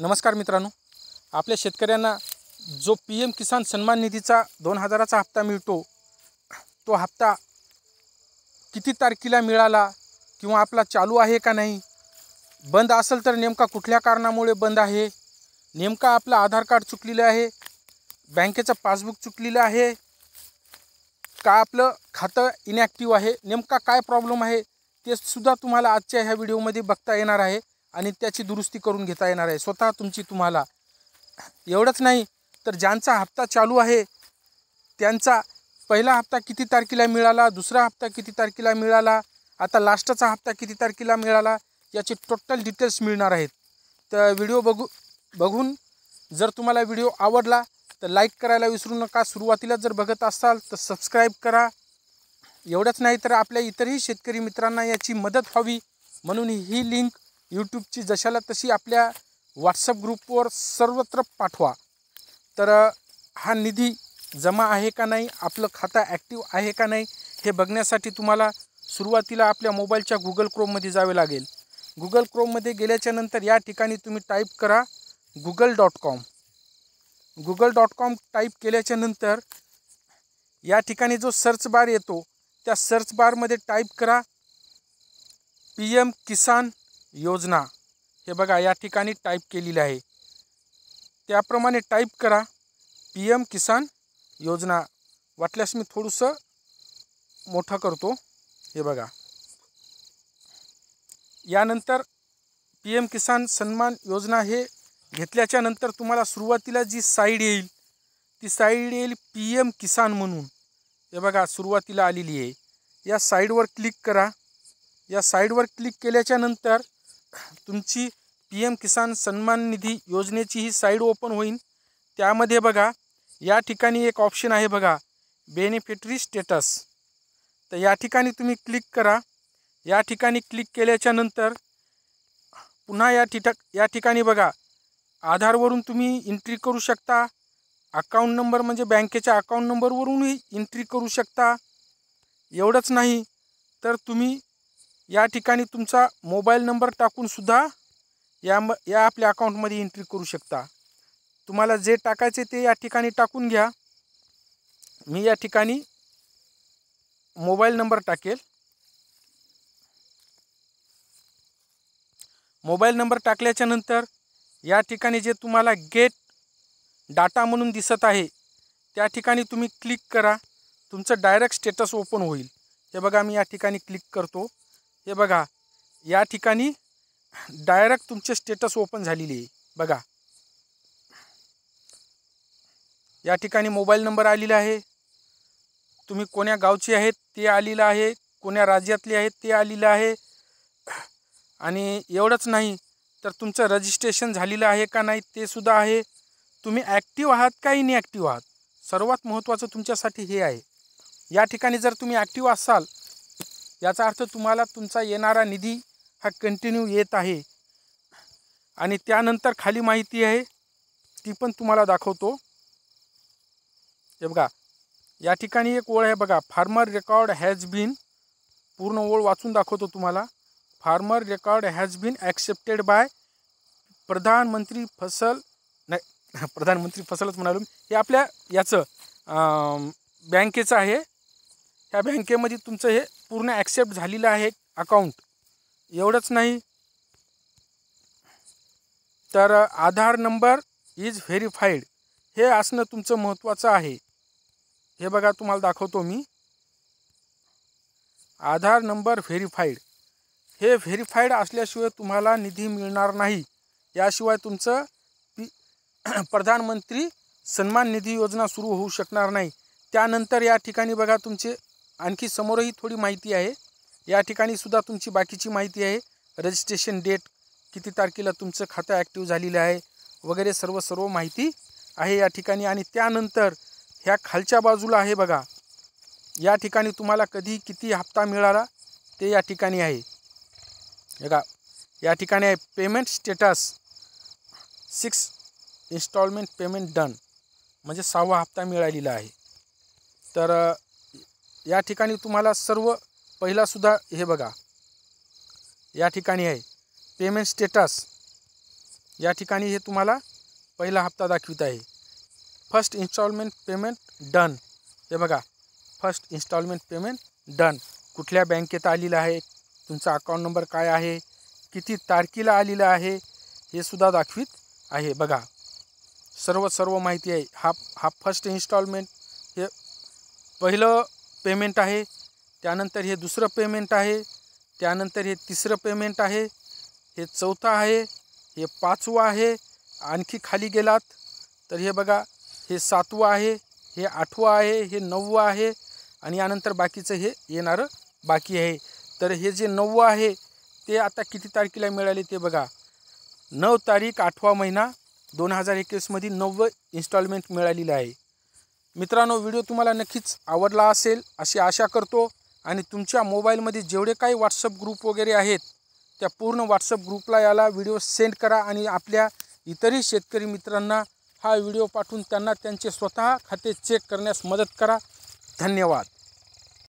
नमस्कार मित्रांनो आपल्या शेतकऱ्यांना जो पी एम किसान सन्मान निधीचा दोन हजाराचा हप्ता मिळतो तो हप्ता किती तारखेला मिळाला किंवा आपला चालू आहे का नाही बंद असेल तर नेमका कुठल्या कारणामुळे बंद आहे नेमका आपलं आधार कार्ड चुकलेलं आहे बँकेचं पासबुक चुकलेलं आहे का आपलं खातं इनॅक्टिव्ह आहे नेमका काय प्रॉब्लेम आहे ते सुद्धा तुम्हाला आजच्या ह्या व्हिडिओमध्ये बघता येणार आहे आणि त्याची दुरुस्ती करून घेता येणार आहे स्वतः तुमची तुम्हाला एवढंच नाही तर ज्यांचा हप्ता चालू आहे त्यांचा पहिला हप्ता किती तारखेला मिळाला दुसरा हप्ता किती तारखेला मिळाला आता लास्टचा हप्ता किती तारखेला मिळाला याचे टोटल डिटेल्स मिळणार आहेत तर व्हिडिओ बघू बघून जर तुम्हाला व्हिडिओ आवडला तर लाईक करायला विसरू नका सुरुवातीला जर बघत असाल तर सबस्क्राईब करा एवढंच नाही तर आपल्या इतरही शेतकरी मित्रांना याची मदत व्हावी म्हणून ही लिंक यूट्यूबची जशाला तशी आपल्या व्हॉट्सअप ग्रुपवर सर्वत्र पाठवा तर हा निधी जमा आहे का नाही आपलं खातं ॲक्टिव्ह आहे का नाही हे बघण्यासाठी तुम्हाला सुरुवातीला आपल्या मोबाईलच्या गुगल क्रोममध्ये जावे लागेल गुगल क्रोममध्ये गेल्याच्यानंतर या ठिकाणी तुम्ही टाईप करा Google dot com Google dot com type केल्याच्यानंतर या ठिकाणी जो सर्च बार येतो त्या सर्च बारमध्ये टाईप करा पी एम किसान योजना हे बघा या ठिकाणी टाईप केलेलं आहे त्याप्रमाणे टाईप करा पी एम किसान योजना वाटल्यास मी थोडंसं मोठं करतो हे बघा यानंतर पी एम किसान सन्मान योजना हे घेतल्याच्या नंतर तुम्हाला सुरुवातीला जी साईड येईल ती साईड येईल पी एम किसान म्हणून हे बघा सुरुवातीला आलेली आहे या साईडवर क्लिक करा या साईडवर क्लिक केल्याच्या नंतर तुमची पी एम किसान सन्मान निधी योजनेची ही साईड ओपन होईल त्यामध्ये बघा या ठिकाणी एक ऑप्शन आहे बघा बेनिफिटरी स्टेटस तर या ठिकाणी तुम्ही क्लिक करा या ठिकाणी क्लिक केल्याच्या नंतर पुन्हा या ठिठक या ठिकाणी बघा आधारवरून तुम्ही एंट्री करू शकता अकाऊंट नंबर म्हणजे बँकेच्या अकाऊंट नंबरवरूनही एंट्री करू शकता एवढंच नाही तर तुम्ही या ठिकाणी तुमचा मोबाईल नंबर टाकूनसुद्धा या म या आपल्या अकाउंटमध्ये एंट्री करू शकता तुम्हाला जे टाकायचे ते या ठिकाणी टाकून घ्या मी या ठिकाणी मोबाईल नंबर टाकेल मोबाईल नंबर टाकल्याच्या नंतर या ठिकाणी जे तुम्हाला गेट डाटा म्हणून दिसत आहे त्या ठिकाणी तुम्ही क्लिक करा तुमचं डायरेक्ट स्टेटस ओपन होईल हे बघा मी या ठिकाणी क्लिक करतो हे बघा या ठिकाणी डायरेक्ट तुमचे स्टेटस ओपन झालेली आहे बघा या ठिकाणी मोबाईल नंबर आलेला आहे तुम्ही कोण्या गावचे आहेत ते आलेलं आहे कोण्या राज्यातले आहेत ते आलेलं आहे आणि एवढंच नाही तर तुमचं रजिस्ट्रेशन झालेलं आहे का नाही ते सुद्धा आहे तुम्ही ॲक्टिव्ह आहात का इनॲक्टिव्ह आहात सर्वात महत्त्वाचं तुमच्यासाठी हे आहे या ठिकाणी जर तुम्ही ॲक्टिव्ह असाल याचा अर्थ तुम्हाला तुमचा येणारा निधी हा कंटिन्यू येत आहे आणि त्यानंतर खाली माहिती आहे ती पण तुम्हाला दाखवतो हे बघा या ठिकाणी एक ओळ आहे बघा फार्मर रेकॉर्ड हॅज बीन पूर्ण ओळ वाचून दाखवतो तुम्हाला farmer record has been accepted by Pradhanmantri Fasal नाही प्रधानमंत्री फसलच म्हणालो हे आपल्या याचं बँकेचं आहे ह्या बँकेमध्ये तुमचं हे पूर्ण ॲक्सेप्ट झालेलं आहे अकाउंट एवढंच नाही तर आधार नंबर इज व्हेरीफाईड हे असणं तुमचं महत्त्वाचं आहे हे बघा तुम्हाला दाखवतो मी आधार नंबर व्हेरीफाईड हे व्हेरीफाईड असल्याशिवाय तुम्हाला निधी मिळणार नाही याशिवाय तुमचं पी प्रधानमंत्री सन्मान निधी योजना सुरू होऊ शकणार नाही त्यानंतर या ठिकाणी बघा तुमचे आणखी समोरही थोडी माहिती आहे या ठिकाणी सुद्धा तुमची बाकीची माहिती आहे रजिस्ट्रेशन डेट किती तारखेला तुमचं खातं ॲक्टिव्ह झालेलं आहे वगैरे सर्व सर्व माहिती आहे या ठिकाणी आणि त्यानंतर ह्या खालच्या बाजूला आहे बघा या ठिकाणी तुम्हाला कधी किती हप्ता मिळाला ते या ठिकाणी आहे बघा या ठिकाणी आहे payment status six installment payment done म्हणजे सहावा हप्ता मिळालेला आहे तर या ठिकाणी तुम्हाला सर्व पहिलासुद्धा हे बघा या ठिकाणी आहे पेमेंट स्टेटस या ठिकाणी हे तुम्हाला पहिला हप्ता दाखवित आहे फर्स्ट इन्स्टॉलमेंट पेमेंट डन हे बघा फर्स्ट इन्स्टॉलमेंट पेमेंट डन कुठल्या बँकेत आलेलं आहे तुमचा अकाउंट नंबर काय आहे किती तारखेला आलेलं आहे हे सुद्धा दाखवित आहे बघा सर्व सर्व माहिती आहे हा हा फर्स्ट इन्स्टॉलमेंट हे पहिलं पेमेंट आहे त्यानंतर हे दुसरं पेमेंट आहे त्यानंतर हे तिसरं पेमेंट आहे हे चौथं आहे हे पाचवं आहे आणखी खाली गेलात तर हे बघा हे सातवं आहे हे आठवं आहे हे नववं आहे आणि यानंतर बाकीचं हे येणारं बाकी आहे तर हे जे नववं आहे ते आता किती तारखेला मिळाले ते बघा नऊ तारीख आठवा महिना दोन हजार एकवीसमध्ये नववं इन्स्टॉलमेंट मिळालेलं आहे मित्रांनो व्हिडिओ तुम्हाला नक्कीच आवडला असेल अशी आशा करतो आणि तुमच्या मोबाईलमध्ये जेवढे काही व्हॉट्सअप ग्रुप वगैरे आहेत त्या पूर्ण व्हॉट्सअप ग्रुपला याला व्हिडिओ सेंड करा आणि आपल्या इतरही शेतकरी मित्रांना हा व्हिडिओ पाठवून त्यांना त्यांचे स्वतः खाते चेक करण्यास मदत करा धन्यवाद